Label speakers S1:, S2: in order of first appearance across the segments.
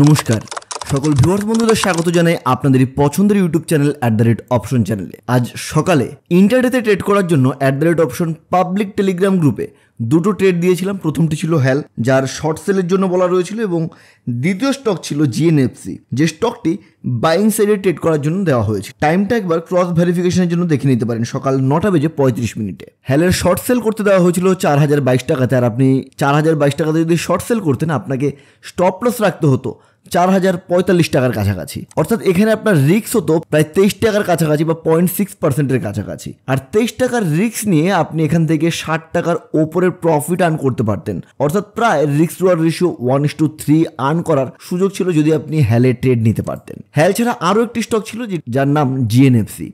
S1: নমস্কার সকল ভিউয়ার্স বন্ধুদের স্বাগত জানাই আপনাদের পছন্দের YouTube channel at the rate option চ্যানেলে আজ সকালে ইন্টারনেটে ট্রেড করার জন্য at the rate option public Telegram গ্রুপে দুটো ট্রেড দিয়েছিলাম প্রথমটি ছিল হ্যাল যার শর্ট সেলের জন্য বলা রয়েছিল এবং দ্বিতীয় স্টক ছিল জিএনএফসি যে স্টকটি বাইং সাইডে ট্রেড করার জন্য দেওয়া হয়েছে টাইমটা একবার ক্রস ভেরিফিকেশনের জন্য দেখে নিতে পারেন সকাল নটা বেজে পঁয়ত্রিশ মিনিটে হ্যালের শর্ট সেল করতে দেওয়া হয়েছিল চার হাজার বাইশ টাকাতে আর আপনি চার হাজার বাইশ টাকাতে যদি শর্ট সেল করতেন আপনাকে স্টপ লস রাখতে হতো চার হাজার পঁয়তাল্লিশ টাকার কাছাকাছি অর্থাৎ এখানে আপনার রিক্স হতো প্রায় তেইশ টাকার কাছাকাছি বা পয়েন্ট সিক্স পার্সেন্টের কাছাকাছি আর তেইশ টাকার রিক্স নিয়ে আপনি এখান থেকে ষাট টাকার ওপরের প্রফিট আর্ন করতে পারতেন অর্থাৎ প্রায় রিক্স reward ratio one is two three earn করার সুযোগ ছিল যদি আপনি হ্যালে ট্রেড নিতে পারতেন হ্যাল ছাড়া আরও একটি স্টক ছিল যার নাম জিএনএফসি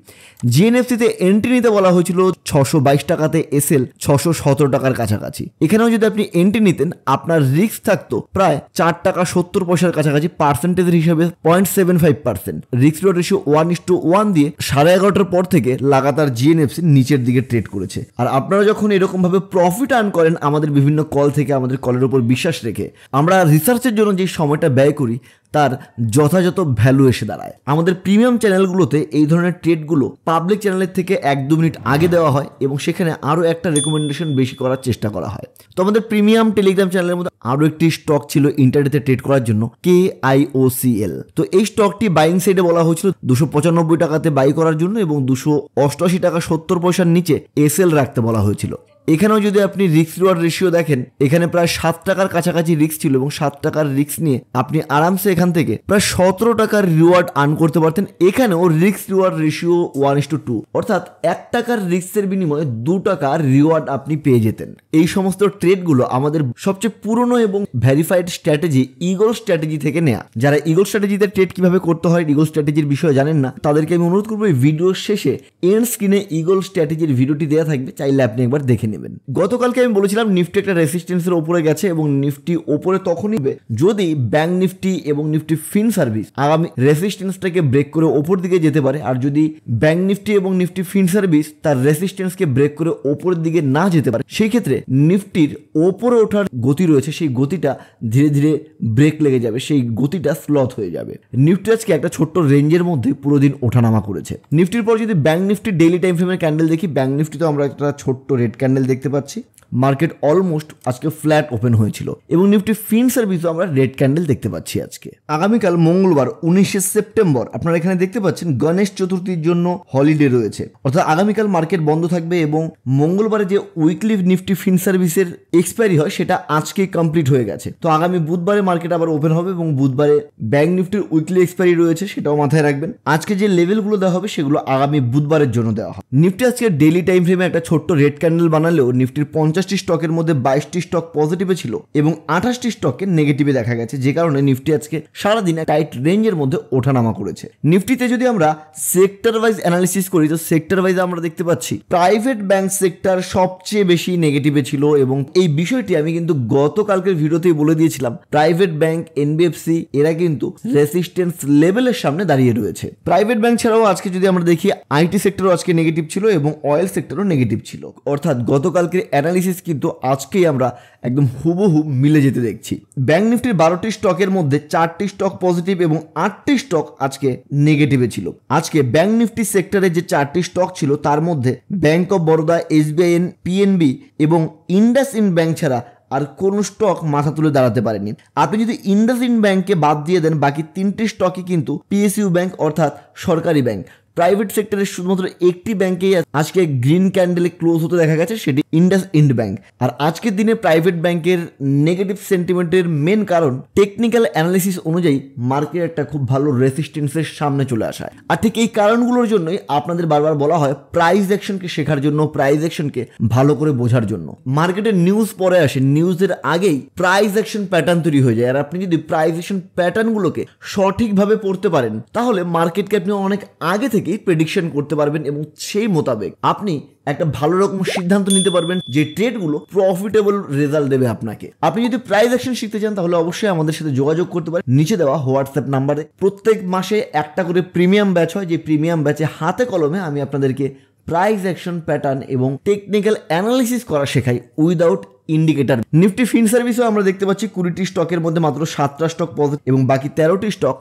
S1: জিএনএফসিতে এন্ট্রি নিতে বলা হয়েছিল ছশো বাইশ টাকাতে এল ছশো সতেরো টাকার কাছাকাছি এখানেও যদি আপনি এন্ট্রি নিতেন আপনার রিক্স থাকতো প্রায় চার টাকা সত্তর পয়সার কাছাকাছি কাছাকাছি পার্সেন্টেজের হিসাবে পয়েন্ট সেভেন ফাইভ পার্সেন্ট রিক্স reward ratio one is two one দিয়ে সাড়ে এগারোটার পর থেকে লাগাতার জিএনএফসি নিচের দিকে ট্রেড করেছে আর আপনারা যখন এরকমভাবে প্রফিট আর্ন করেন আমাদের বিভিন্ন কল থেকে আমাদের কলের উপর বিশ্বাস রেখে আমরা রিসার্চের জন্য যে সময়টা ব্যয় করি তার যথাযথ ভ্যালু এসে দাঁড়ায় আমাদের প্রিমিয়াম চ্যানেলগুলোতে এই ধরনের ট্রেডগুলো পাবলিক চ্যানেলের থেকে এক দু মিনিট আগে দেওয়া হয় এবং সেখানে আরও একটা রেকমেন্ডেশন বেশি করার চেষ্টা করা হয় তো আমাদের প্রিমিয়াম টেলিগ্রাম চ্যানেলের মধ্যে আরও একটি স্টক ছিল ইন্টারনেটে ট্রেড করার জন্য কে আই ও সি এল তো এই স্টকটি বাইং সাইডে বলা হয়েছিল দুশো পঁচানব্বই টাকাতে বাই করার জন্য এবং দুশো অষ্টআশি টাকা সত্তর পয়সার নিচে এস এল রাখতে বলা হয়েছিল এখানেও যদি আপনি রিক্স রিওয়ার্ড রেশিও দেখেন এখানে প্রায় সাত টাকার কাছাকাছি রিক্স ছিল এবং সাত টাকার রিক্স নিয়ে আপনি আরামসে এখান থেকে প্রায় সতেরো টাকার রিওয়ার্ড আর্ন করতে পারতেন এখানেও রিক্স reward ratio one is two two অর্থাৎ এক টাকার রিক্সের বিনিময়ে দু টাকার রিওয়ার্ড আপনি পেয়ে যেতেন এই সমস্ত ট্রেডগুলো আমাদের সবচেয়ে পুরনো এবং ভ্যারিফাইড স্ট্র্যাটেজি ইগল স্ট্র্যাটেজি থেকে নেয়া যারা ইগল স্ট্র্যাটেজিতে ট্রেড কিভাবে করতে হয় ইগল স্ট্র্যাটেজির বিষয়ে জানেন না তাদেরকে আমি অনুরোধ করবো এই ভিডিওর শেষে এন্ড স্ক্রিনে ইগল স্ট্র্যাটেজির ভিডিওটি দেওয়া থাকবে চাইলে আপনি একবার দেখে নিন নেবেন গতকালকে আমি বলেছিলাম নিফটি একটা রেসিস্টেন্সের ওপরে গেছে এবং নিফটি ওপরে তখনই যদি ব্যাংক নিফটি এবং নিফটি ফিন সার্ভিস আগামী রেসিস্টেন্সটাকে ব্রেক করে ওপর দিকে যেতে পারে আর যদি ব্যাংক নিফটি এবং নিফটি ফিন সার্ভিস তার রেসিস্টেন্সকে ব্রেক করে ওপরের দিকে না যেতে পারে সেই ক্ষেত্রে নিফটির ওপরে ওঠার গতি রয়েছে সেই গতিটা ধীরে ধীরে ব্রেক লেগে যাবে সেই গতিটা স্লথ হয়ে যাবে নিফটি আজকে একটা ছোট্ট রেঞ্জের মধ্যে পুরো দিন ওঠানামা করেছে নিফটির পর যদি ব্যাংক নিফটি ডেইলি টাইম ফ্রেমের ক্যান্ডেল দেখি ব্যাংক নিফটি তো আমরা একটা ছোট্ট রেড ক্যান্ডেল দেখতে পাচ্ছি মার্কেট অলমোস্ট আজকে ফ্ল্যাট ওপেন হয়েছিল এবং নিফটি ফিন সার্ভিসও আমরা রেড ক্যান্ডেল দেখতে পাচ্ছি আজকে আগামীকাল মঙ্গলবার উনিশে সেপ্টেম্বর আপনারা এখানে দেখতে পাচ্ছেন গণেশ চতুর্থীর জন্য হলিডে রয়েছে অর্থাৎ আগামীকাল মার্কেট বন্ধ থাকবে এবং মঙ্গলবারে যে উইকলি নিফটি ফিন সার্ভিসের এক্সপায়ারি হয় সেটা আজকে কমপ্লিট হয়ে গেছে তো আগামী বুধবারে মার্কেট আবার ওপেন হবে এবং বুধবারে ব্যাংক নিফটির উইকলি এক্সপায়ারি রয়েছে সেটাও মাথায় রাখবেন আজকে যে লেভেলগুলো দেওয়া হবে সেগুলো আগামী বুধবারের জন্য দেওয়া হবে নিফটি আজকে ডেলি টাইম ফ্রেমে একটা ছোট্ট রেড ক্যান্ডেল বানালেও নিফটির পঞ্চাশ পঞ্চাশটি স্টকের মধ্যে বাইশটি স্টক পজিটিভে ছিল এবং আঠাশটি স্টককে নেগেটিভে দেখা গেছে যে কারণে নিফটি আজকে সারাদিন টাইট রেঞ্জের মধ্যে ওঠানামা করেছে নিফটিতে যদি আমরা সেক্টর ওয়াইজ অ্যানালিসিস করি তো সেক্টর ওয়াইজ আমরা দেখতে পাচ্ছি প্রাইভেট ব্যাংক সেক্টর সবচেয়ে বেশি নেগেটিভে ছিল এবং এই বিষয়টি আমি কিন্তু গতকালকের ভিডিওতেই বলে দিয়েছিলাম প্রাইভেট ব্যাংক এনবিএফসি এরা কিন্তু রেসিস্টেন্স লেভেলের সামনে দাঁড়িয়ে রয়েছে প্রাইভেট ব্যাংক ছাড়াও আজকে যদি আমরা দেখি আইটি সেক্টরও আজকে নেগেটিভ ছিল এবং অয়েল সেক্টরও নেগেটিভ ছিল অর্থাৎ গতকালকে অ্যানালিসিস অ্যানালিসিস কিন্তু আজকেই আমরা একদম হুবহু মিলে যেতে দেখছি ব্যাংক নিফটির বারোটি স্টকের মধ্যে চারটি স্টক পজিটিভ এবং আটটি স্টক আজকে নেগেটিভে ছিল আজকে ব্যাংক নিফটি সেক্টরে যে চারটি স্টক ছিল তার মধ্যে bank of Baroda SBIN PNB এবং ইন্ডাস ইন্ড ব্যাংক ছাড়া আর কোনো স্টক মাথা তুলে দাঁড়াতে পারেনি আপনি যদি ইন্ডাসইন্ড ব্যাংককে বাদ দিয়ে দেন বাকি তিনটি স্টকই কিন্তু পিএসইউ ব্যাংক অর্থাৎ সরকারি ব্যাংক প্রাইভেট সেক্টরে শুধুমাত্র একটি ব্যাংকেই আজকে গ্রিন ক্যান্ডেলে ক্লোজ হতে দেখা গেছে সেটি ইন্ডাস ইন্ড ব্যাংক আর আজকের দিনে প্রাইভেট ব্যাংকের নেগেটিভ সেন্টিমেন্টের মেন কারণ টেকনিক্যাল অ্যানালিসিস অনুযায়ী মার্কেট একটা খুব ভালো রেসিস্টেন্সের সামনে চলে আসা আর ঠিক এই কারণগুলোর জন্যই আপনাদের বারবার বলা হয় প্রাইস অ্যাকশনকে শেখার জন্য প্রাইস অ্যাকশনকে ভালো করে বোঝার জন্য মার্কেটের নিউজ পরে আসে নিউজের আগেই প্রাইস অ্যাকশন প্যাটার্ন তৈরি হয়ে যায় আর আপনি যদি প্রাইস অ্যাকশন প্যাটার্নগুলোকে সঠিকভাবে পড়তে পারেন তাহলে মার্কেটকে আপনি অনেক আগে থেকে থেকে প্রেডিকশন করতে পারবেন এবং সেই মোতাবেক আপনি একটা ভালো রকম সিদ্ধান্ত নিতে পারবেন যে ট্রেডগুলো প্রফিটেবল রেজাল্ট দেবে আপনাকে আপনি যদি প্রাইস অ্যাকশন শিখতে চান তাহলে অবশ্যই আমাদের সাথে যোগাযোগ করতে পারেন নিচে দেওয়া হোয়াটসঅ্যাপ নাম্বারে প্রত্যেক মাসে একটা করে প্রিমিয়াম ব্যাচ হয় যে প্রিমিয়াম ব্যাচে হাতে কলমে আমি আপনাদেরকে প্রাইস অ্যাকশন প্যাটার্ন এবং টেকনিক্যাল অ্যানালিসিস করা শেখাই উইদাউট ইন্ডিকেটর নিফটি ফিন সার্ভিসেও আমরা দেখতে পাচ্ছি কুড়িটি স্টকের মধ্যে মাত্র সাতটা স্টক পজিটিভ এবং বাকি তেরোটি স্টক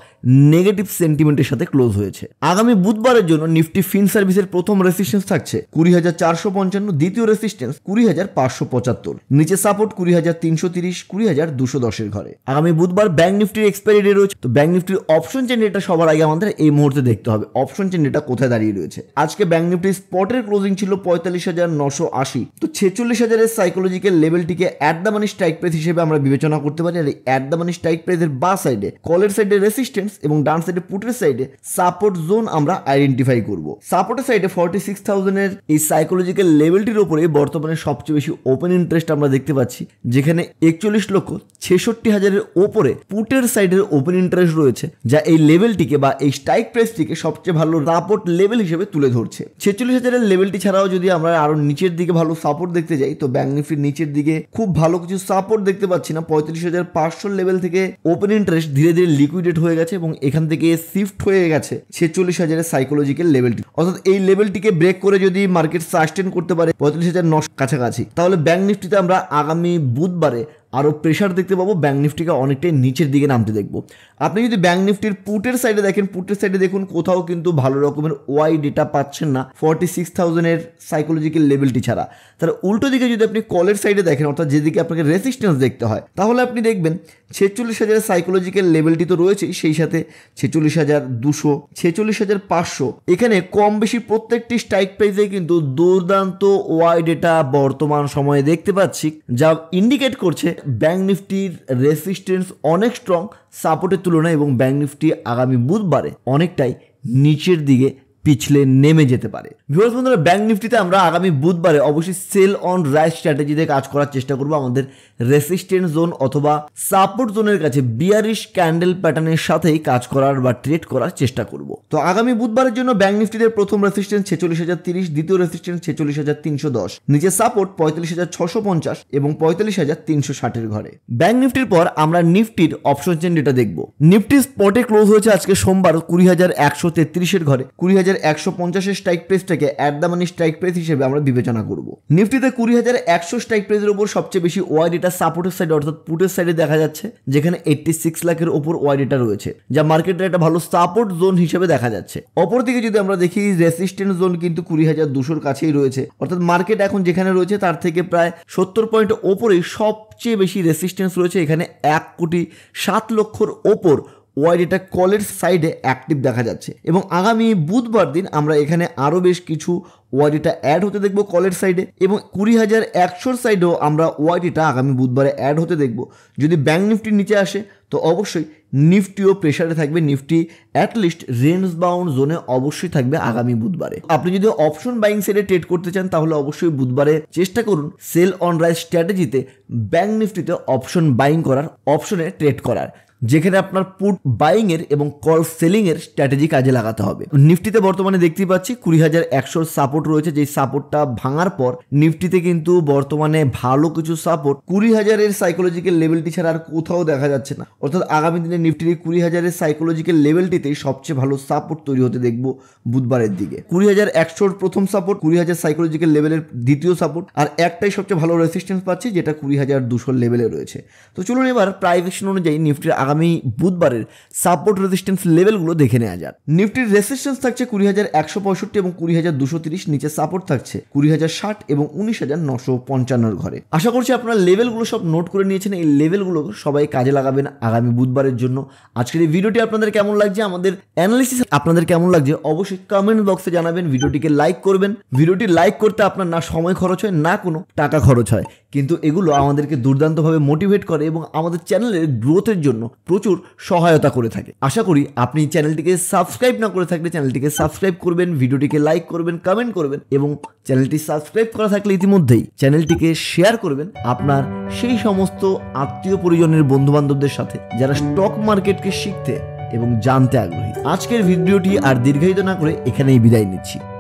S1: নেগেটিভ সেন্টিমেন্টের সাথে ক্লোজ হয়েছে আগামী বুধবারের জন্য নিফটি ফিন সার্ভিসের প্রথম রেসিস্টেন্স থাকছে কুড়ি হাজার চারশো পঞ্চান্ন দ্বিতীয় রেসিস্টেন্স কুড়ি হাজার পাঁচশো পঁচাত্তর নিচে সাপোর্ট কুড়ি হাজার তিনশো তিরিশ কুড়ি হাজার দুশো দশের ঘরে আগামী বুধবার ব্যাংক নিফটির এক্সপায়ারি ডে রয়েছে তো ব্যাংক নিফটির অপশন চেন ডেটা সবার আগে আমাদের এই মুহূর্তে দেখতে হবে অপশন চেন ডেটা কোথায় দাঁড়িয়ে রয়েছে আজকে ব্যাংক নিফটির স্পটের ক্লোজিং ছিল পঁয়তাল্লিশ হাজার নশো আশি তো ছেচল্লিশ হাজারের সাইকোলজিক্যাল লেভেল লেভেলটিকে at the money strike price হিসেবে আমরা বিবেচনা করতে পারি আর এই অ্যাট দ্য মানি স্ট্রাইক প্রাইসের বা সাইডে কলের সাইডে রেসিস্টেন্স এবং ডান সাইডে পুটের সাইডে সাপোর্ট জোন আমরা আইডেন্টিফাই করব সাপোর্টের সাইডে ফর্টি সিক্স থাউজেন্ডের এই সাইকোলজিক্যাল লেভেলটির ওপরে বর্তমানে সবচেয়ে বেশি ওপেন ইন্টারেস্ট আমরা দেখতে পাচ্ছি যেখানে একচল্লিশ লক্ষ ছেষট্টি হাজারের ওপরে পুটের সাইডের ওপেন ইন্টারেস্ট রয়েছে যা এই লেভেলটিকে বা এই স্ট্রাইক প্রাইসটিকে সবচেয়ে ভালো সাপোর্ট লেভেল হিসেবে তুলে ধরছে ছেচল্লিশ হাজারের লেভেলটি ছাড়াও যদি আমরা আরও নিচের দিকে ভালো সাপোর্ট দেখতে যাই তো ব্যাঙ্ক নিফটির নিচের দিকে থেকে খুব ভালো কিছু সাপোর্ট দেখতে পাচ্ছি না পঁয়ত্রিশ হাজার পাঁচশো লেভেল থেকে ওপেন ইন্টারেস্ট ধীরে ধীরে লিকুইডেট হয়ে গেছে এবং এখান থেকে শিফট হয়ে গেছে ছেচল্লিশ হাজারের সাইকোলজিক্যাল লেভেলটি অর্থাৎ এই লেভেলটিকে ব্রেক করে যদি মার্কেট সাস্টেন করতে পারে পঁয়ত্রিশ হাজার নশো কাছাকাছি তাহলে ব্যাংক নিফটিতে আমরা আগামী বুধবারে আরও প্রেশার দেখতে পাবো ব্যাঙ্ক নিফটিকে অনেকটাই নিচের দিকে নামতে দেখবো আপনি যদি ব্যাঙ্ক নিফটির পুটের সাইডে দেখেন পুটের সাইডে দেখুন কোথাও কিন্তু ভালো রকমের ওয়াই ডেটা পাচ্ছেন না ফর্টি সিক্স থাউজেন্ডের সাইকোলজিক্যাল লেভেলটি ছাড়া তার উল্টো দিকে যদি আপনি কলের সাইডে দেখেন অর্থাৎ যেদিকে আপনাকে রেসিস্ট্যান্স দেখতে হয় তাহলে আপনি দেখবেন ছেচল্লিশ হাজার সাইকোলজিক্যাল লেভেলটি তো রয়েছেই সেই সাথে ছেচল্লিশ হাজার দুশো ছেচল্লিশ হাজার পাঁচশো এখানে কম বেশি প্রত্যেকটি স্ট্রাইক প্রাইসে কিন্তু দুর্দান্ত ওয়াই ডেটা বর্তমান সময়ে দেখতে পাচ্ছি যা ইন্ডিকেট করছে ব্যাঙ্ক নিফটির রেসিস্টেন্স অনেক স্ট্রং সাপোর্টের তুলনায় এবং ব্যাঙ্ক নিফটি আগামী বুধবারে অনেকটাই নিচের দিকে পিছলে নেমে যেতে পারে ভিউয়ার্স বন্ধুরা ব্যাংক নিফটিতে আমরা আগামী বুধবারে অবশ্যই সেল অন রাইস স্ট্র্যাটেজিতে কাজ করার চেষ্টা করব আমাদের রেসিস্টেন্স জোন অথবা সাপোর্ট জোনের কাছে বিয়ারিশ ক্যান্ডেল প্যাটার্নের সাথেই কাজ করার বা ট্রেড করার চেষ্টা করব তো আগামী বুধবারের জন্য ব্যাংক নিফটিতে প্রথম রেসিস্টেন্স ছেচল্লিশ হাজার তিরিশ দ্বিতীয় রেসিস্টেন্স ছেচল্লিশ হাজার তিনশো দশ নিচে সাপোর্ট পঁয়তাল্লিশ হাজার ছশো পঞ্চাশ এবং পঁয়তাল্লিশ হাজার তিনশো ষাটের ঘরে ব্যাংক নিফটির পর আমরা নিফটির অপশন চেন ডেটা দেখব নিফটি স্পটে ক্লোজ হয়েছে আজকে সোমবার কুড়ি হাজার একশো তেত্রিশের ঘরে কুড়ি হাজার একশো পঞ্চাশের স্ট্রাইক প্রেসটাকে at the money strike price হিসেবে আমরা বিবেচনা করব নিফটিতে কুড়ি হাজার একশো স্ট্রাইক প্রেসের উপর সবচেয়ে বেশি ওয়াই ডেটা সাপোর্টের সাইডে অর্থাৎ পুটের সাইডে দেখা যাচ্ছে যেখানে এইটটি সিক্স লাখের ওপর ওয়াই ডেটা রয়েছে যা মার্কেটের একটা ভালো সাপোর্ট জোন হিসেবে দেখা যাচ্ছে অপরদিকে যদি আমরা দেখি রেসিস্টেন্স জোন কিন্তু কুড়ি হাজার দুশোর কাছেই রয়েছে অর্থাৎ মার্কেট এখন যেখানে রয়েছে তার থেকে প্রায় সত্তর পয়েন্ট ওপরেই সবচেয়ে বেশি রেসিস্টেন্স রয়েছে এখানে এক কোটি সাত লক্ষর ওপর ওয়াইডেটা কলের সাইডে অ্যাক্টিভ দেখা যাচ্ছে এবং আগামী বুধবার দিন আমরা এখানে আরও বেশ কিছু ওয়াইডিটা অ্যাড হতে দেখব কলের সাইডে এবং কুড়ি হাজার একশোর সাইডেও আমরা ওয়াইডিটা আগামী বুধবারে অ্যাড হতে দেখব যদি ব্যাঙ্ক নিফটির নিচে আসে তো অবশ্যই নিফটিও প্রেশারে থাকবে নিফটি অ্যাটলিস্ট রেঞ্জ বাউন্ড জোনে অবশ্যই থাকবে আগামী বুধবারে আপনি যদি অপশন বাইং সেলে ট্রেড করতে চান তাহলে অবশ্যই বুধবারে চেষ্টা করুন সেল অন রাইজ স্ট্র্যাটেজিতে ব্যাঙ্ক নিফটিতে অপশন বাইং করার অপশনে ট্রেড করার যেখানে আপনার পুট বাইংয়ের এবং কল সেলিংয়ের স্ট্র্যাটেজি কাজে লাগাতে হবে নিফটিতে বর্তমানে দেখতে পাচ্ছি কুড়ি হাজার একশোর সাপোর্ট রয়েছে যেই সাপোর্টটা ভাঙার পর নিফটিতে কিন্তু বর্তমানে ভালো কিছু সাপোর্ট কুড়ি হাজারের সাইকোলজিক্যাল লেভেলটি ছাড়া আর কোথাও দেখা যাচ্ছে না অর্থাৎ আগামী দিনে নিফটির এই কুড়ি হাজারের সাইকোলজিক্যাল লেভেলটিতেই সবচেয়ে ভালো সাপোর্ট তৈরি হতে দেখব বুধবারের দিকে কুড়ি হাজার একশোর প্রথম সাপোর্ট কুড়ি হাজার সাইকোলজিক্যাল লেভেলের দ্বিতীয় সাপোর্ট আর একটাই সবচেয়ে ভালো রেসিস্টেন্স পাচ্ছি যেটা কুড়ি হাজার দুশোর লেভেলে রয়েছে তো চলুন এবার প্রাইভেশন অনুযায়ী নিফটির আগামী বুধবারের সাপোর্ট রেজিস্ট্যান্স লেভেলগুলো দেখে নেওয়া যাক নিফটির রেজিস্ট্যান্স থাকছে কুড়ি হাজার একশো পঁয়ষট্টি এবং কুড়ি হাজার দুশো তিরিশ নিচে সাপোর্ট থাকছে কুড়ি হাজার ষাট এবং উনিশ হাজার নশো পঞ্চান্নর ঘরে আশা করছি আপনারা লেভেলগুলো সব নোট করে নিয়েছেন এই লেভেলগুলো সবাই কাজে লাগাবেন আগামী বুধবারের জন্য আজকের এই ভিডিওটি আপনাদের কেমন লাগছে আমাদের অ্যানালিসিস আপনাদের কেমন লাগছে অবশ্যই কমেন্ট বক্সে জানাবেন ভিডিওটিকে লাইক করবেন ভিডিওটি লাইক করতে আপনার না সময় খরচ হয় না কোনো টাকা খরচ হয় কিন্তু এগুলো আমাদেরকে দুর্দান্তভাবে মোটিভেট করে এবং আমাদের চ্যানেলের গ্রোথের জন্য প্রচুর সহায়তা করে থাকে আশা করি আপনি চ্যানেলটিকে সাবস্ক্রাইব না করে থাকলে চ্যানেলটিকে সাবস্ক্রাইব করবেন ভিডিওটিকে লাইক করবেন কমেন্ট করবেন এবং চ্যানেলটি সাবস্ক্রাইব করা থাকলে ইতিমধ্যেই চ্যানেলটিকে শেয়ার করবেন আপনার সেই সমস্ত আত্মীয় পরিজনের বন্ধুবান্ধবদের সাথে যারা স্টক মার্কেটকে শিখতে এবং জানতে আগ্রহী আজকের ভিডিওটি আর দীর্ঘায়িত না করে এখানেই বিদায় নিচ্ছি